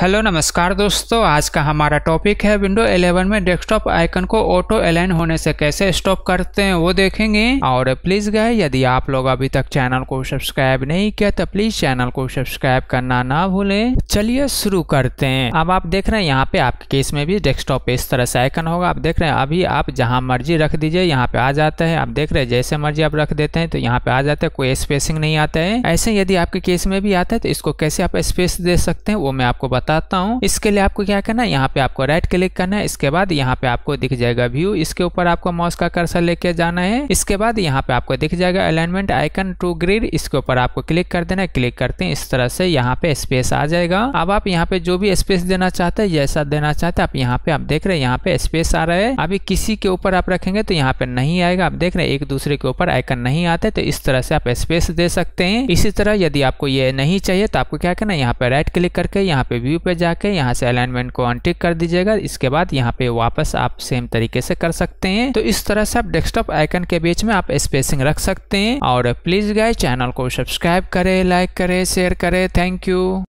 hello नमस्कार दोस्तों आज का हमारा टॉपिक है विंडो 11 में डेस्कटॉप आइकन को ऑटो अलाइन होने से कैसे स्टॉप करते हैं वो देखेंगे और प्लीज गए यदि आप लोग अभी तक चैनल को सब्सक्राइब नहीं किया तो प्लीज चैनल को सब्सक्राइब करना ना भूलें चलिए शुरू करते हैं अब आप देख रहे हैं यहाँ पे आपके केस में भी डेस्कटॉप पे इस तरह से आइकन होगा आप देख रहे हैं अभी आप जहाँ मर्जी रख दीजिए यहाँ पे आ जाता है आप देख रहे हैं जैसे मर्जी आप रख देते हैं तो यहाँ पे आ जाता है कोई स्पेसिंग नहीं आता है ऐसे यदि आपके केस में भी आता है तो इसको कैसे आप स्पेस दे सकते हैं वो मैं आपको बता बताता हूँ इसके लिए आपको क्या करना है यहाँ पे आपको राइट क्लिक करना है इसके बाद यहाँ पे आपको दिख जाएगा व्यू इसके ऊपर आपको माउस का कर्सर लेके जाना है इसके बाद यहाँ पे आपको दिख जाएगा अलाइनमेंट आइकन टू ग्रिड इसके ऊपर आपको क्लिक कर देना है क्लिक करते हैं इस तरह से यहाँ पे स्पेस आ जाएगा अब आप यहाँ पे जो भी स्पेस देना चाहते हैं जैसा देना चाहते हैं आप यहाँ पे आप देख रहे हैं यहाँ पे स्पेस आ रहा है अभी किसी के ऊपर आप रखेंगे तो यहाँ पे नहीं आएगा आप देख रहे हैं एक दूसरे के ऊपर आइकन नहीं आते तो इस तरह से आप स्पेस दे सकते हैं इसी तरह यदि आपको ये नहीं चाहिए तो आपको क्या करना है यहाँ पे राइट क्लिक करके यहाँ पे व्यू व्यू पे जाके यहाँ से अलाइनमेंट को अनटिक कर दीजिएगा इसके बाद यहाँ पे वापस आप सेम तरीके से कर सकते हैं तो इस तरह से आप डेस्कटॉप आइकन के बीच में आप स्पेसिंग रख सकते हैं और प्लीज गाय चैनल को सब्सक्राइब करें लाइक करें शेयर करें थैंक यू